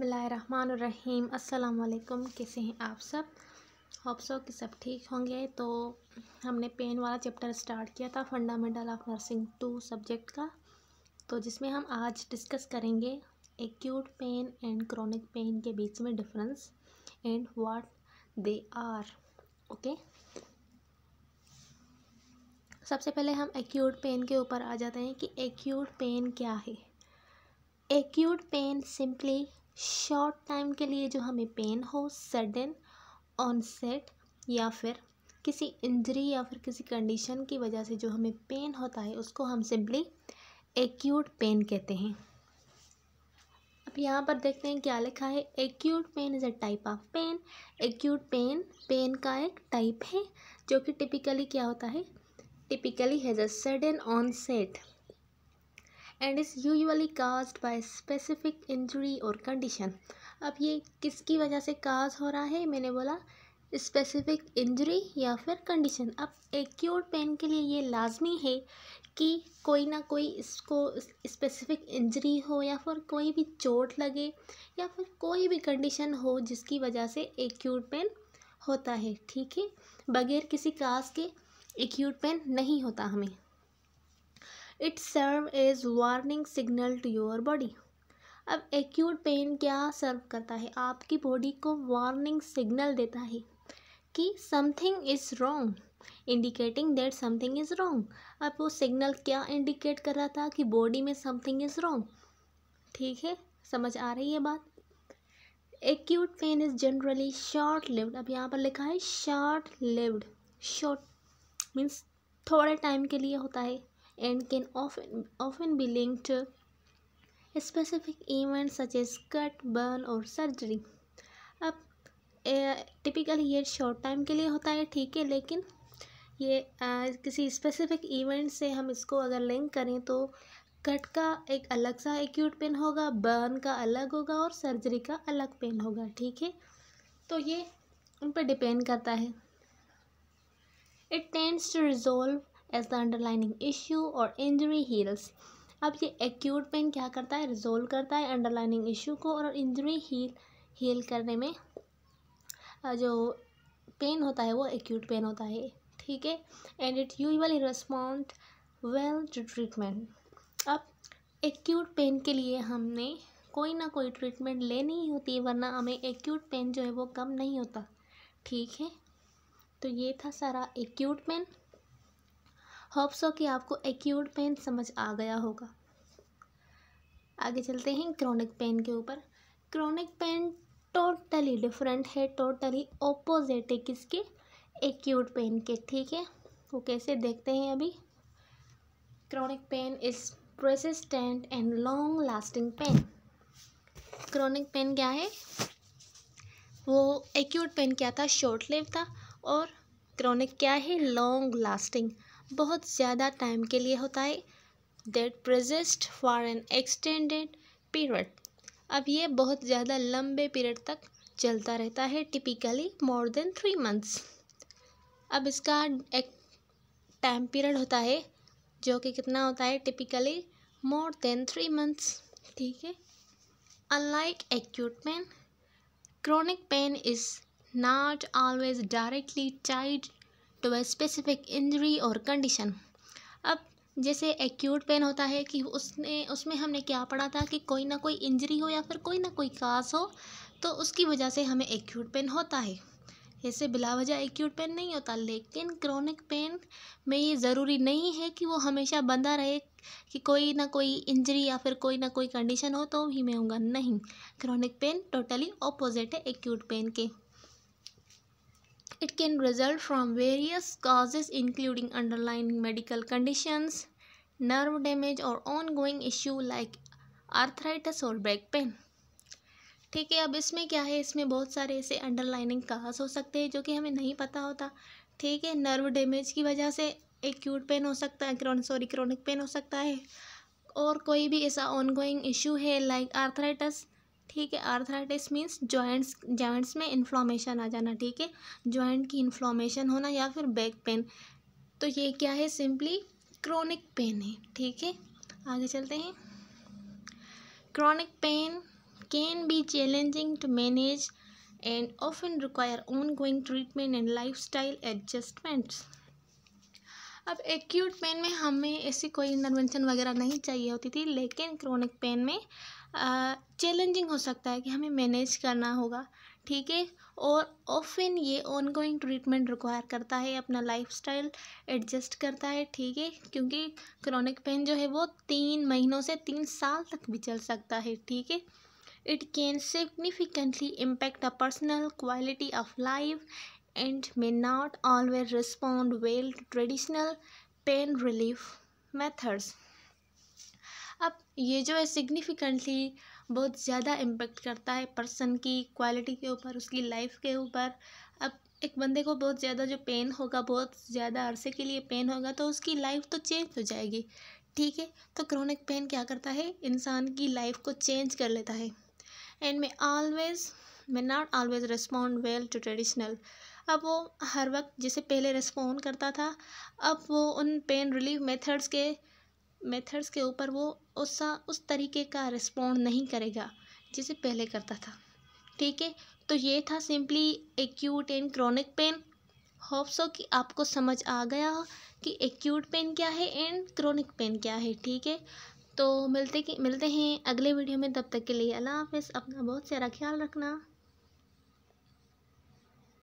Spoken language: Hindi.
बसमीम् अल्लाम कैसे हैं आप सब आप सब कि सब ठीक होंगे तो हमने पेन वाला चैप्टर स्टार्ट किया था fundamental of nursing two subject का तो जिसमें हम आज डिस्कस करेंगे acute pain and chronic pain के बीच में difference and what they are okay सबसे पहले हम एक्यूट पेन के ऊपर आ जाते हैं कि एक्यूट पेन क्या है acute pain simply short time के लिए जो हमें पेन हो सडन ऑनसेट या फिर किसी इंजरी या फिर किसी कंडीशन की वजह से जो हमें पेन होता है उसको हम सिंपली एक्यूट पेन कहते हैं अब यहाँ पर देखते हैं क्या लिखा है acute pain is a type of pain acute pain pain का एक टाइप है जो कि टिपिकली क्या होता है typically has a sudden onset and is usually caused by specific injury और कंडीशन अब ये किसकी वजह से काज हो रहा है मैंने बोला स्पेसिफिक इंजरी या फिर कंडीशन अब एक्यूट पेन के लिए ये लाजमी है कि कोई ना कोई इसको स्पेसिफिक इंजरी हो या फिर कोई भी चोट लगे या फिर कोई भी कंडीशन हो जिसकी वजह से एक्यूट पेन होता है ठीक है बगैर किसी काज के एक्यूट पेन नहीं होता हमें it serve as warning signal to your body अब एक्यूट पेन क्या सर्व करता है आपकी बॉडी को वार्निंग सिग्नल देता है कि something is wrong indicating that something is wrong अब वो सिग्नल क्या इंडिकेट कर रहा था कि बॉडी में समथिंग इज़ रॉन्ग ठीक है समझ आ रही है बात acute pain is generally short lived अब यहाँ पर लिखा है शॉर्ट लिव्ड शॉर्ट मीन्स थोड़े टाइम के लिए होता है and can often often be linked to specific events such as cut, burn or surgery. अब टिपिकली ये शॉर्ट टाइम के लिए होता है ठीक है लेकिन ये आ, किसी स्पेसिफिक इवेंट से हम इसको अगर लिंक करें तो कट का एक अलग सा एक्यूट पेन होगा बर्न का अलग होगा और सर्जरी का अलग पेन होगा ठीक है तो ये उन पर डिपेंड करता है it tends to resolve as the underlining issue और इंजरी हील्स अब ये एक्यूट पेन क्या करता है रिजोल्व करता है अंडरलाइनिंग इशू को और इंजरी हील हील करने में जो पेन होता है वो एक्यूट पेन होता है ठीक है and it usually respond well to treatment अब एक्यूट पेन के लिए हमने कोई ना कोई ट्रीटमेंट लेनी ही होती है वरना हमें एक्यूट पेन जो है वो कम नहीं होता ठीक है तो ये था सारा एक्यूट पेन होप्सो कि आपको एक्यूट पेन समझ आ गया होगा आगे चलते हैं क्रॉनिक पेन के ऊपर क्रॉनिक पेन टोटली डिफरेंट है टोटली ओपोजिट है किसके एक्यूट पेन के ठीक है वो कैसे देखते हैं अभी chronic pain is persistent and long lasting pain chronic pain क्या है वो एक्यूट पेन क्या था शॉर्ट लिव था और क्रॉनिक क्या है लॉन्ग लास्टिंग बहुत ज़्यादा टाइम के लिए होता है that persist for an extended period अब ये बहुत ज़्यादा लंबे पीरियड तक चलता रहता है typically more than three months अब इसका एक टाइम पीरियड होता है जो कि कितना होता है typically more than three months ठीक है unlike acute pain chronic pain is not always directly tied to a specific injury और कंडीशन अब जैसे एक्यूट पेन होता है कि उसने उसमें हमने क्या पढ़ा था कि कोई ना कोई इंजरी हो या फिर कोई ना कोई काज हो तो उसकी वजह से हमें एक्यूट पेन होता है ऐसे बिला वजह एक्यूट पेन नहीं होता लेकिन क्रोनिक पेन में ये ज़रूरी नहीं है कि वो हमेशा बंदा रहे कि कोई ना कोई इंजरी या फिर कोई ना कोई कंडीशन हो तो ही मैं होगा नहीं क्रॉनिक पेन टोटली ऑपोजिट है एक्यूट पेन के It can result from various causes including underlying medical conditions, nerve damage or ongoing issue like arthritis or back pain. ठीक है अब इसमें क्या है इसमें बहुत सारे ऐसे अंडरलाइनिंग काज हो सकते हैं जो कि हमें नहीं पता होता ठीक है नर्व डैमेज की वजह से एक्यूट पेन हो सकता है क्रॉन सॉरी क्रॉनिक पेन हो सकता है और कोई भी ऐसा ऑनगोइंग इशू है लाइक आर्थराइटस ठीक है आर्थराइटिस मीन्स जॉइंट्स जॉइंट्स में इन्फ्लामेशन आ जाना ठीक है जॉइंट की इन्फ्लामेशन होना या फिर बैक पेन तो ये क्या है सिंपली क्रॉनिक पेन है ठीक है आगे चलते हैं chronic pain can be challenging to manage and often require ongoing treatment and lifestyle adjustments अब एक्यूट पेन में हमें ऐसी कोई इंटरवेंशन वगैरह नहीं चाहिए होती थी लेकिन क्रोनिक पेन में चैलेंजिंग हो सकता है कि हमें मैनेज करना होगा ठीक है और ऑफिन ये ऑन गोइंग ट्रीटमेंट रिक्वायर करता है अपना लाइफस्टाइल एडजस्ट करता है ठीक है क्योंकि क्रॉनिक पेन जो है वो तीन महीनों से तीन साल तक भी चल सकता है ठीक है it can significantly impact a personal quality of life and may not always respond well to traditional pain relief methods. अब ये जो है सिग्निफिकेंटली बहुत ज़्यादा इम्पेक्ट करता है पर्सन की क्वालिटी के ऊपर उसकी लाइफ के ऊपर अब एक बंदे को बहुत ज़्यादा जो पेन होगा बहुत ज़्यादा अरसे के लिए पेन होगा तो उसकी लाइफ तो चेंज हो जाएगी ठीक है तो क्रोनिक पेन क्या करता है इंसान की लाइफ को चेंज कर लेता है and may always may not always respond well to traditional अब वो हर वक्त जिसे पहले रिस्पॉन्ड करता था अब वो उन पेन रिलीफ मेथड्स के मेथड्स के ऊपर वो उस उस तरीके का रिस्पॉन्ड नहीं करेगा जिसे पहले करता था ठीक है तो ये था simply acute and chronic pain hope so कि आपको समझ आ गया कि एक्यूट पेन क्या है एंड क्रॉनिक पेन क्या है ठीक है तो मिलते कि मिलते हैं अगले वीडियो में तब तक के लिए अल्लाह हाफिज़ अपना बहुत सारा ख्याल रखना